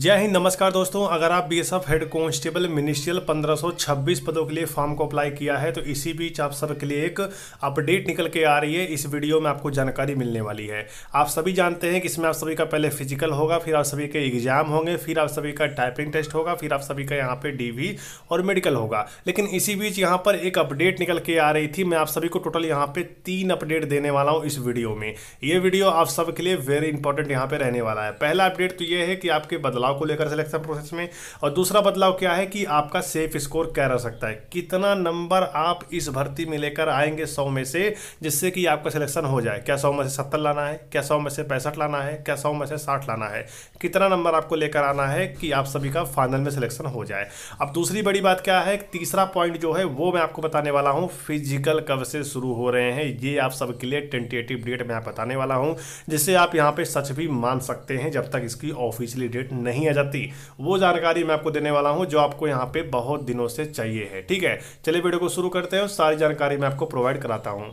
जय हिंद नमस्कार दोस्तों अगर आप B S F head constable ministerial 1526 पदों के लिए फॉर्म को अप्लाई किया है तो इसी बीच आप सबके लिए एक अपडेट निकल के आ रही है इस वीडियो में आपको जानकारी मिलने वाली है आप सभी जानते हैं कि इसमें आप सभी का पहले फिजिकल होगा फिर आप सभी के एग्जाम होंगे फिर आप सभी का टाइपिंग टेस्ट होगा फिर आप सभी का यहाँ पर डी और मेडिकल होगा लेकिन इसी बीच यहाँ पर एक अपडेट निकल के आ रही थी मैं आप सभी को टोटल यहाँ पर तीन अपडेट देने वाला हूँ इस वीडियो में ये वीडियो आप सबके लिए वेरी इंपॉर्टेंट यहाँ पर रहने वाला है पहला अपडेट तो ये है कि आपके बदलाव बदलाव को लेकर सिलेक्शन प्रोसेस में और दूसरा बदलाव क्या है कि आपका सेफ स्कोर क्या रह सकता है कितना नंबर आप इस भर्ती में लेकर आएंगे सौ में से जिससे कि आपका सिलेक्शन हो जाए क्या सौ में से सत्तर लाना है क्या सौ में से पैंसठ लाना है क्या सौ में से साठ लाना है कितना नंबर आपको लेकर आना है कि आप सभी का फाइनल में सिलेक्शन हो जाए अब दूसरी बड़ी बात क्या है तीसरा पॉइंट जो है वो मैं आपको बताने वाला हूँ फिजिकल कब से शुरू हो रहे हैं ये आप सबके लिए टेंटेटिव डेट मैं बताने वाला हूँ जिससे आप यहाँ पे सच भी मान सकते हैं जब तक इसकी ऑफिशियली डेट नहीं नहीं आ जाती वो जानकारी मैं आपको देने वाला हूँ जो आपको यहाँ पे बहुत दिनों से चाहिए है ठीक है चलिए वीडियो को शुरू करते हैं और सारी जानकारी मैं आपको प्रोवाइड कराता हूँ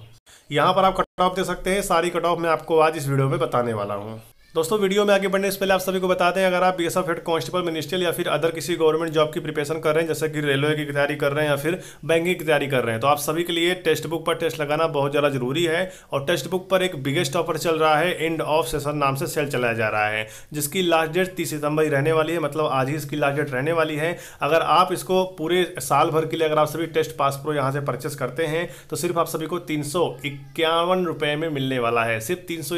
यहाँ पर आप कट ऑफ दे सकते हैं सारी कट ऑफ मैं आपको आज इस वीडियो में बताने वाला हूँ दोस्तों वीडियो में आगे बढ़ने से पहले आप सभी को बताते हैं अगर आप B S head constable ministerial या फिर अदर किसी गवर्नमेंट जॉब की प्रिपरेशन कर रहे हैं जैसे कि रेलवे की तैयारी कर रहे हैं या फिर बैंकिंग की तैयारी कर रहे हैं तो आप सभी के लिए टेक्स्ट बुक पर टेस्ट लगाना बहुत ज़्यादा जरूरी है और टेक्स्ट बुक पर एक बिगेस्ट ऑफर चल रहा है एंड ऑफ सेशन नाम से सेल चलाया जा रहा है जिसकी लास्ट डेट तीस सितंबर ही रहने वाली है मतलब आज ही इसकी लास्ट डेट रहने वाली है अगर आप इसको पूरे साल भर के लिए अगर आप सभी टेस्ट पास प्रो यहाँ से परचेस करते हैं तो सिर्फ आप सभी को तीन सौ में मिलने वाला है सिर्फ तीन सौ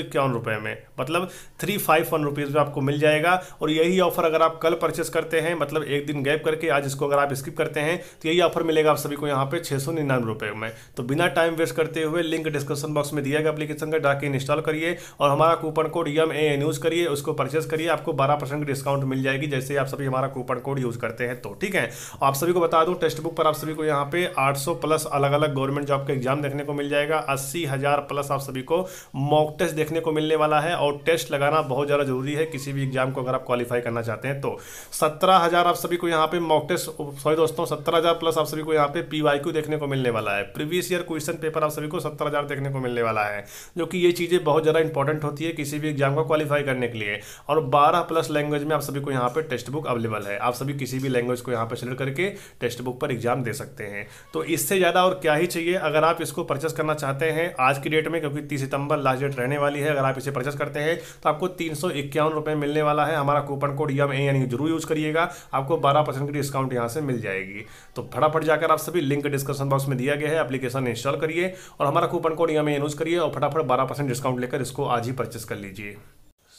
में मतलब थ्री फाइव वन रुपीज़ में आपको मिल जाएगा और यही ऑफर अगर आप कल परचेस करते हैं मतलब एक दिन गैप करके आज इसको अगर आप स्किप करते हैं तो यही ऑफर मिलेगा आप सभी को यहाँ पे छः सौ निन्यानवे रुपये में तो बिना टाइम वेस्ट करते हुए लिंक डिस्क्रिप्शन बॉक्स में दिया गया अपलीकेशन का डाके इंस्टॉल करिए और हमारा कूपन कोड यम ए एन यूज़ करिए उसको परचेस करिए आपको बारह परसेंट डिस्काउंट मिल जाएगी जैसे आप सभी हमारा कूपन कोड यूज़ करते हैं तो ठीक है तो आप सभी को बता दूँ टेक्स्ट बुक पर आप सभी को यहाँ पे सौ प्लस अलग अलग गवर्नमेंट जॉब का एग्जाम देखने को मिल जाएगा अस्सी हज़ार प्लस आप सभी को मॉक टेस्ट देखने को मिलने वाला है और टेस्ट लगा जाना बहुत ज़्यादा जरूरी है किसी भी एग्जाम को अगर आप क्वालिफाई करना चाहते हैं तो सत्रह हज़ार आप सभी को यहाँ पे मॉक टेस्ट सॉरी दोस्तों सत्रह हज़ार प्लस आप सभी को यहाँ पे पी क्यू देखने को मिलने वाला है प्रीवियस ईयर क्वेश्चन पेपर आप सभी को सत्तर हज़ार देखने को मिलने वाला है जो कि ये चीज़ें बहुत ज़्यादा इंपॉर्टेंट होती है किसी भी एग्जाम को क्वालिफाई करने के लिए और बारह प्लस लैंग्वेज में आप सभी को यहाँ पर टेक्स्ट बुक अवेलेबल है आप सभी किसी भी लैंग्वेज को यहाँ पर सिलेक्ट करके टेक्स्ट बुक पर एग्जाम दे सकते हैं तो इससे ज़्यादा और क्या ही चाहिए अगर आप इसको परचेस करना चाहते हैं आज की डेट में क्योंकि तीस सितंबर लास्ट डेट रहने वाली है अगर आप इसे परचेस करते हैं तो आपको आपको तीन सौ इक्यावन रुपए मिलने वाला है हमारा कूपन कोड यम ए यानी जरूर यूज करिएगा आपको बारह परसेंट की डिस्काउंट यहां से मिल जाएगी तो फटाफट जाकर आप सभी लिंक डिस्क्रिप्शन बॉक्स में दिया गया है एप्लीकेशन इंस्टॉल करिए और हमारा कूपन कोड यम ए यूज करिए और फटाफट बारह परसेंट डिस्काउंट लेकर इसको आज ही परचेस कर लीजिए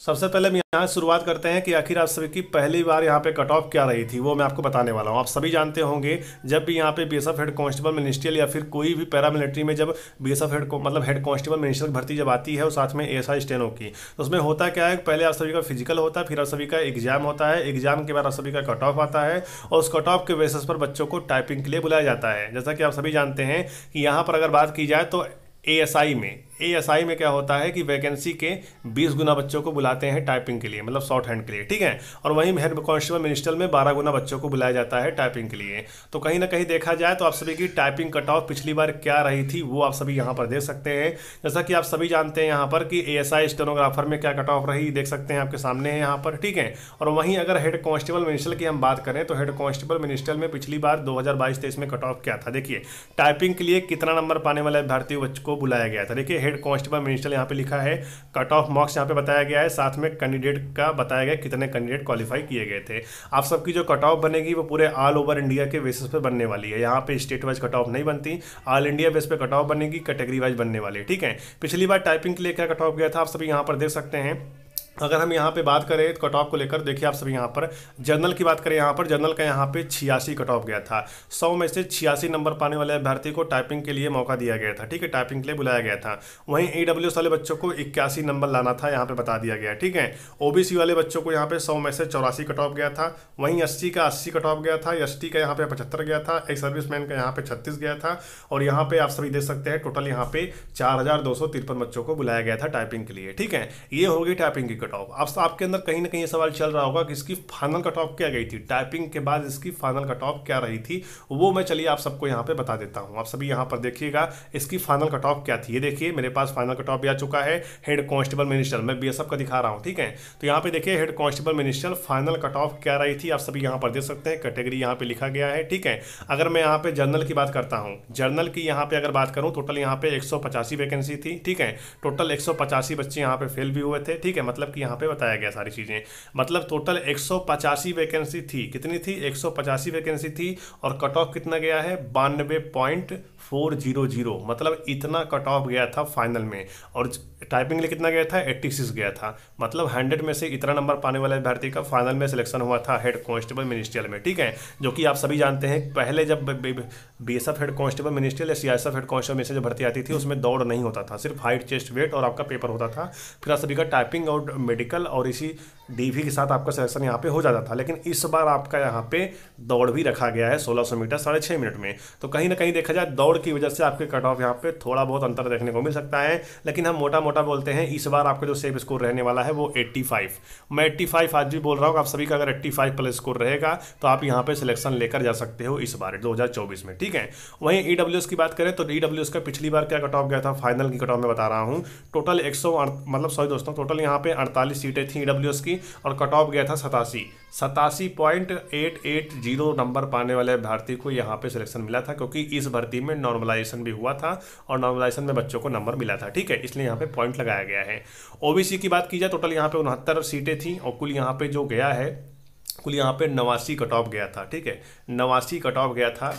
सबसे पहले हम यहाँ शुरुआत करते हैं कि आखिर आप सभी की पहली बार यहाँ पे कट ऑफ क्या रही थी वो मैं आपको बताने वाला हूँ आप सभी जानते होंगे जब भी यहाँ पे बीएसएफ हेड कांस्टेबल मिनिस्ट्रियल या फिर कोई भी पैरामिलिट्री में जब बीएसएफ हेड मतलब हेड कांस्टेबल मिनिस्ट्रियल भर्ती जब आती है और साथ में एस आई स्टेनो की तो उसमें होता क्या है पहले आप सभी का फिजिकल होता है फिर आप सभी का एग्जाम होता है एग्जाम के बाद आप सभी का कट ऑफ आता है और उस कट ऑफ के बेसिस पर बच्चों को टाइपिंग के लिए बुलाया जाता है जैसा कि आप सभी जानते हैं कि यहाँ पर अगर बात की जाए तो ए में एएसआई में क्या होता है कि वैकेंसी के 20 गुना बच्चों को बुलाते हैं टाइपिंग के लिए मतलब शॉर्ट हैंड के लिए ठीक है और वहीं हेड कॉन्स्टेबल मिनिस्टर में 12 गुना बच्चों को बुलाया जाता है टाइपिंग के लिए तो कहीं ना कहीं देखा जाए तो आप सभी की टाइपिंग कट ऑफ पिछली बार क्या रही थी वो आप सभी यहाँ पर देख सकते हैं जैसा कि आप सभी जानते हैं यहाँ पर कि ए स्टेनोग्राफर में क्या कट ऑफ रही देख सकते हैं आपके सामने है यहाँ पर ठीक है और वहीं अगर हेड कॉन्स्टेबल मिनिस्टर की हम बात करें तो हेड कॉन्स्टेबल मिनिस्टर में पिछली बार दो हज़ार में कट ऑफ क्या था देखिए टाइपिंग के लिए कितना नंबर पाने वाले भारतीय बच्चों को बुलाया गया था देखिए हेड कैंडिडेट कांस्टेबल मिनिस्टर यहाँ पे लिखा है कट ऑफ मार्क्स यहाँ पे बताया गया है साथ में कैंडिडेट का बताया गया कितने कैंडिडेट क्वालिफाई किए गए थे आप सबकी जो कट ऑफ बनेगी वो पूरे ऑल ओवर इंडिया के बेसिस पे बनने वाली है यहाँ पे स्टेट वाइज कट ऑफ नहीं बनती ऑल इंडिया बेस पे कट ऑफ बनेगी कैटेगरी वाइज बनने वाली ठीक है पिछली बार टाइपिंग के लिए क्या कट ऑफ गया था आप सभी यहाँ पर देख सकते हैं अगर हम यहाँ पे बात करें कट तो ऑफ को लेकर देखिए आप सभी यहाँ पर जनरल की बात करें यहाँ पर जनरल का यहाँ पे छियासी कट ऑफ गया था सौ में से छियासी नंबर पाने वाले अभ्यर्थी को टाइपिंग के लिए मौका दिया गया था ठीक है टाइपिंग के लिए बुलाया गया था वहीं ई वाले बच्चों को इक्यासी नंबर लाना था यहाँ पर बता दिया गया ठीक है ओ वाले बच्चों को यहाँ पर सौ में से चौरासी कट ऑफ गया था वहीं एस का अस्सी कट ऑफ गया था एस का यहाँ पे पचहत्तर गया था एक सर्विस का यहाँ पर छत्तीस गया था और यहाँ पर आप सभी देख सकते हैं टोटल यहाँ पे चार बच्चों को बुलाया गया था टाइपिंग के लिए ठीक है ये होगी टाइपिंग की कट ऑफ अब आपके अंदर कहीं ना कहीं ये सवाल चल रहा होगा कि इसकी फाइनल कट ऑफ क्या गई थी टाइपिंग के बाद इसकी फाइनल कट ऑफ क्या रही थी वो मैं चलिए आप सबको यहाँ पे बता देता हूँ आप सभी यहाँ पर देखिएगा इसकी फाइनल कट ऑफ क्या थी ये देखिए मेरे पास फाइनल कट ऑफ भी आ चुका है हेड कॉन्स्टेबल मिनिस्टर मैं बी का दिखा रहा हूँ ठीक है तो यहाँ पे देखिए head constable minister final cut off क्या रही थी आप सभी यहाँ पर देख सकते हैं कैटेगरी यहाँ पर लिखा गया है ठीक है अगर मैं यहाँ पर जर्नल की बात करता हूँ जर्नल की यहाँ पर अगर बात करूँ टोटल यहाँ पर एक वैकेंसी थी ठीक है टोटल एक बच्चे यहाँ पर फेल भी हुए थे ठीक है मतलब जबकि यहाँ पे बताया गया सारी चीज़ें मतलब टोटल एक वैकेंसी थी कितनी थी एक वैकेंसी थी और कट ऑफ कितना गया है बानवे मतलब इतना कट ऑफ गया था फाइनल में और टाइपिंग लिए कितना गया था एट्टी गया था मतलब हंड्रेड में से इतना नंबर पाने वाले अभ्यर्थी का फाइनल में सिलेक्शन हुआ था हेड कांस्टेबल मिनिस्ट्रियल में ठीक है जो कि आप सभी जानते हैं पहले जब B S F head constable ministerial या C S F head constable में से जो भर्ती आती थी उसमें दौड़ नहीं होता था सिर्फ हाइट चेस्ट वेट और आपका पेपर होता था फिर आप सभी का टाइपिंग और मेडिकल और इसी डीवी के साथ आपका सिलेक्शन यहाँ पे हो जाता था लेकिन इस बार आपका यहाँ पे दौड़ भी रखा गया है 1600 मीटर साढ़े छः मिनट में तो कहीं ना कहीं देखा जाए दौड़ की वजह से आपके कट ऑफ यहाँ पे थोड़ा बहुत अंतर देखने को मिल सकता है लेकिन हम मोटा मोटा बोलते हैं इस बार आपका जो सेफ स्कोर रहने वाला है वो एट्टी मैं एट्टी आज भी बोल रहा हूँ आप सभी का अगर एट्टी प्लस स्कोर रहेगा तो आप यहाँ पर सिलेक्शन लेकर जा सकते हो इस बार दो में ठीक है वहीं ई e की बात करें तो ई e का पिछली बार क्या कट ऑफ गया था फाइनल की कट ऑफ में बता रहा हूँ टोटल एक मतलब सॉरी दोस्तों टोटल यहाँ पे अड़तालीस सीटें थी ई e की और कट ऑफ गया था सतासी सतासी point eight eight zero number पाने वाले भारती को यहाँ पे सिलेक्शन मिला था क्योंकि इस भर्ती में नॉर्मलाइजेशन भी हुआ था और नॉर्मलाइजेशन में बच्चों को नंबर मिला था ठीक है इसलिए यहाँ पे पॉइंट लगाया गया है ओबीसी की बात की जाए टोटल यहाँ पे उनहत्तर सीटें थी और कुल यहाँ पे जो गया है कुल यहाँ पे नवासी कट ऑफ गया था ठीक है नवासी कट ऑफ गया था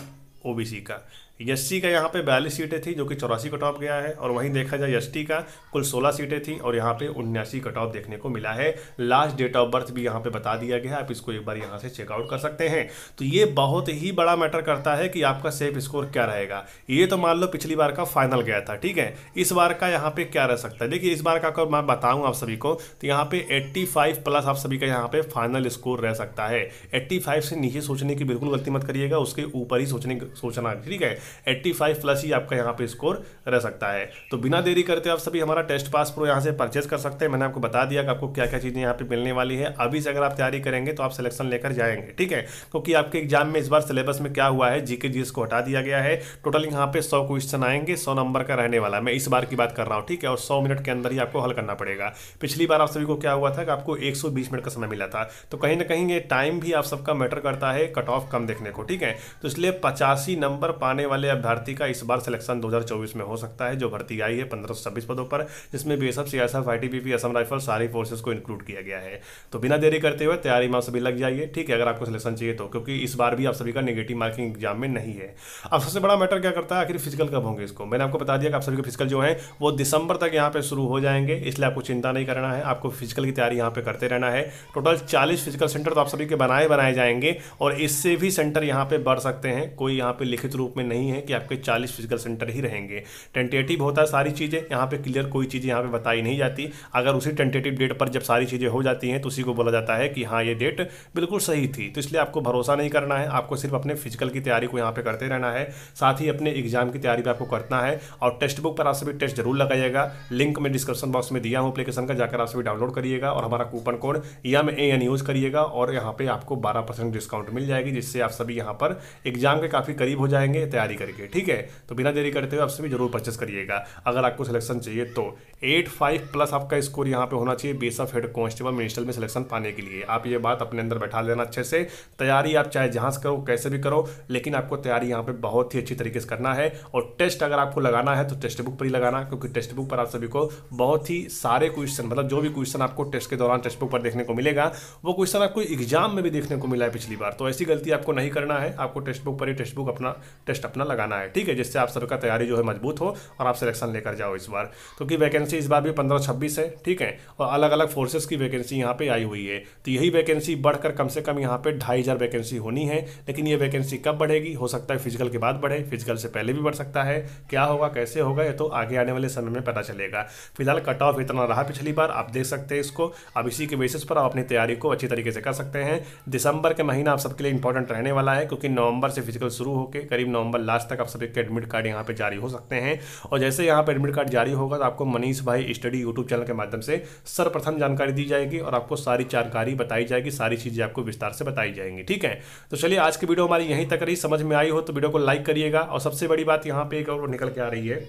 ओबीसी का एस का यहाँ पे बयालीस सीटें थी जो कि चौरासी कट ऑफ गया है और वहीं देखा जाए एस का कुल 16 सीटें थी और यहाँ पे उन्यासी कट ऑफ देखने को मिला है लास्ट डेट ऑफ बर्थ भी यहाँ पे बता दिया गया है आप इसको एक बार यहाँ से चेकआउट कर सकते हैं तो ये बहुत ही बड़ा मैटर करता है कि आपका सेफ स्कोर क्या रहेगा ये तो मान लो पिछली बार का फाइनल गया था ठीक है इस बार का यहाँ पे क्या रह सकता है देखिए इस बार का अगर मैं बताऊँ आप सभी को तो यहाँ पे एट्टी प्लस आप सभी का यहाँ पे फाइनल स्कोर रह सकता है एट्टी से नीचे सोचने की बिल्कुल गलती मत करिएगा उसके ऊपर ही सोचने सोचना ठीक है एट्टी फाइव प्लस ही आपका यहाँ पे स्कोर रह सकता है तो बिना देरी करते आप सभी हमारा टेस्ट पास प्रो यहाँ से परचेज कर सकते हैं मैंने आपको बता दिया कि आपको क्या क्या चीज़ें यहाँ पे मिलने वाली है अभी से अगर आप तैयारी करेंगे तो आप सिलेक्शन लेकर जाएंगे ठीक है क्योंकि आपके एग्जाम में इस बार सिलेबस में क्या हुआ है जीके जी को हटा दिया गया है टोटल यहाँ पे सौ क्वेश्चन आएंगे सौ नंबर का रहने वाला मैं इस बार की बात कर रहा हूँ ठीक है और सौ मिनट के अंदर ही आपको हल करना पड़ेगा पिछली बार आप सभी को क्या हुआ था कि आपको एक मिनट का समय मिला था तो कहीं ना कहीं ये टाइम भी आप सबका मैटर करता है कट ऑफ कम देखने को ठीक है तो इसलिए पचासी नंबर पाने वाले वाले अभ्यर्थी का इस बार सिलेक्शन 2024 में हो सकता है जो भर्ती आई है पंद्रह पदों पर जिसमें B S F C S F I T P P Assam rifle सारी फोर्सेज को इंक्लूड किया गया है तो बिना देरी करते हुए तैयारी में आप सभी लग जाइए ठीक है अगर आपको सिलेक्शन चाहिए तो क्योंकि इस बार भी आप सभी का निगेटिव मार्किंग एग्जाम में नहीं है अब सबसे बड़ा मैटर क्या करता है आखिर फिजिकल कब होंगे इसको मैंने आपको बता दिया कि आप सभी के फिजिकल जो है वो दिसंबर तक यहाँ पर शुरू हो जाएंगे इसलिए आपको चिंता नहीं करना है आपको फिजिकल की तैयारी यहाँ पर करते रहना है टोटल चालीस फिजिकल सेंटर तो आप सभी के बनाए बनाए जाएंगे और इससे भी सेंटर यहाँ पे बढ़ सकते हैं कोई यहाँ पे लिखित रूप में नहीं नहीं है कि आपके चालीस फिजिकल सेंटर ही रहेंगे टेंटेटिव होता है सारी चीज़ें यहाँ पे क्लियर कोई चीज़ यहाँ पे बताई नहीं जाती अगर उसी टेंटेटिव डेट पर जब सारी चीज़ें हो जाती हैं तो उसी को बोला जाता है कि हाँ ये डेट बिल्कुल सही थी तो इसलिए आपको भरोसा नहीं करना है आपको सिर्फ अपने फिजिकल की तैयारी को यहाँ पर करते रहना है साथ ही अपने एग्जाम की तैयारी भी आपको करना है और टेक्स्ट बुक पर आप सभी टेस्ट जरूर लगाइएगा लिंक मैं डिस्क्रिप्शन बॉक्स में दिया हूँ अपलीकेशन का जाकर आप सभी डाउनलोड करिएगा और हमारा कूपन कोड या मैं ए एन यूज़ करिएगा और यहाँ पर आपको बारह डिस्काउंट मिल जाएगी जिससे आप सभी यहाँ पर एग्जाम के काफ़ी करीब हो जाएंगे तैयारी जारी करके ठीक है तो बिना देरी करते हुए आपसे भी जरूर परचेस करिएगा अगर आपको सिलेक्शन चाहिए तो एट फाइव प्लस आपका स्कोर यहाँ पे होना चाहिए base of head constable minister में सिलेक्शन पाने के लिए आप ये बात अपने अंदर बैठा लेना अच्छे से तैयारी आप चाहे जहाँ से करो कैसे भी करो लेकिन आपको तैयारी यहाँ पर बहुत ही अच्छी तरीके से करना है और टेस्ट अगर आपको लगाना है तो टेस्ट बुक पर ही लगाना क्योंकि टेस्ट बुक पर आप सभी को बहुत ही सारे क्वेश्चन मतलब जो भी क्वेश्चन आपको टेस्ट के दौरान टेस्ट बुक पर देखने को मिलेगा वो क्वेश्चन आपको एग्जाम में भी देखने को मिला है पिछली बार तो ऐसी गलती आपको नहीं करना है आपको टेक्स्ट बुक पर ही टेक्स्ट बुक अपना टेस्ट अपना अपना लगाना है ठीक है जिससे आप सबका तैयारी जो है मजबूत हो और आप सिलेक्शन लेकर जाओ इस बार क्योंकि तो वैकेंसी इस बार भी पंद्रह छब्बीस है ठीक है और अलग अलग फोर्सेस की वैकेंसी यहाँ पे आई हुई है तो यही वैकेंसी बढ़कर कम से कम यहाँ पे ढाई वैकेंसी होनी है लेकिन ये वैकेंसी कब बढ़ेगी हो सकता है फिजिकल के बाद बढ़े फिजिकल से पहले भी बढ़ सकता है क्या होगा कैसे होगा ये तो आगे आने वाले समय में पता चलेगा फिलहाल कट ऑफ इतना रहा पिछली बार आप देख सकते हैं इसको अब इसी के बेसिस पर आप अपनी तैयारी को अच्छी तरीके से कर सकते हैं दिसंबर के महीना आप सबके लिए इंपॉर्टेंट रहने वाला है क्योंकि नवंबर से फिजिकल शुरू होकर करीब नवंबर लास्ट लास्ट तक आप सभी के एडमिट कार्ड यहाँ पे जारी हो सकते हैं और जैसे यहाँ पे एडमिट कार्ड जारी होगा तो आपको मनीष भाई स्टडी यूट्यूब चैनल के माध्यम से सर्वप्रथम जानकारी दी जाएगी और आपको सारी जानकारी बताई जाएगी सारी चीज़ें आपको विस्तार से बताई जाएंगी ठीक है तो चलिए आज की वीडियो हमारी यहीं तक रही समझ में आई हो तो वीडियो को लाइक करिएगा और सबसे बड़ी बात यहाँ पे एक और निकल के आ रही है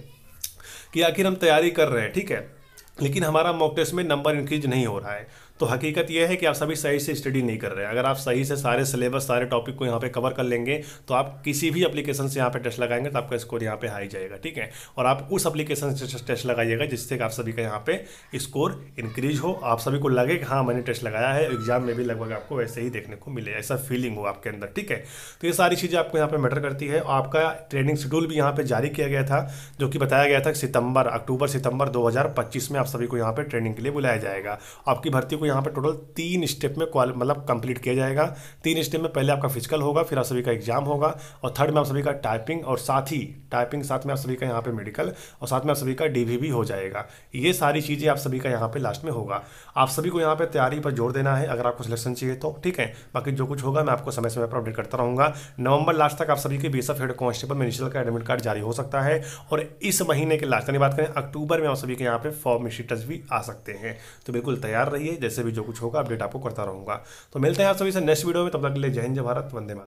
कि आखिर हम तैयारी कर रहे हैं ठीक है लेकिन हमारा मॉक टेस्ट में नंबर इंक्रीज नहीं हो रहा है तो हकीकत यह है कि आप सभी सही से स्टडी नहीं कर रहे हैं अगर आप सही से सारे सिलेबस सारे टॉपिक को यहाँ पे कवर कर लेंगे तो आप किसी भी एप्लीकेशन से यहाँ पे टेस्ट लगाएंगे तो आपका स्कोर यहाँ पे हाई जाएगा ठीक है और आप उस एप्लीकेशन से टेस्ट लगाइएगा जिससे कि आप सभी का यहाँ पे स्कोर इंक्रीज हो आप सभी को लगे कि हाँ मैंने टेस्ट लगाया है एग्जाम में भी लगभग आपको वैसे ही देखने को मिले ऐसा फीलिंग हो आपके अंदर ठीक है तो ये सारी चीज़ें आपको यहाँ पर मैटर करती है आपका ट्रेनिंग शेड्यूल भी यहाँ पर जारी किया गया था जो कि बताया गया था सितंबर अक्टूबर सितंबर दो में आप सभी को यहाँ पर ट्रेनिंग के लिए बुलाया जाएगा आपकी भर्ती को यहाँ पर टोटल तीन स्टेप में मतलब कंप्लीट किया जाएगा तीन स्टेप में पहले आपका फिजिकल होगा फिर आप सभी का एग्जाम होगा और थर्ड में आप सभी का टाइपिंग और साथ ही टाइपिंग साथ में आप सभी का यहाँ पर मेडिकल और साथ में आप सभी का डी भी हो जाएगा ये सारी चीज़ें आप सभी का यहाँ पर लास्ट में होगा आप सभी को यहाँ पर तैयारी पर जोर देना है अगर आपको सिलेक्शन चाहिए तो ठीक है बाकी जो कुछ होगा मैं आपको समय समय पर अपडेट करता रहूँगा नवंबर लास्ट तक आप सभी के बी हेड कॉन्स्टेबल मिनिस्टर का एडमिट कार्ड जारी हो सकता है और इस महीने के लास्ट यानी बात करें अक्टूबर में आप सभी के यहाँ पर फॉर्म शीटर्स भी आ सकते हैं तो बिल्कुल तैयार रहिए जैसे इससे भी जो कुछ होगा अपडेट आपको करता रहूंगा तो मिलते हैं आप सभी से नेक्स्ट वीडियो में तब तक के लिए जय हिंद जय भारत वंदे मातरम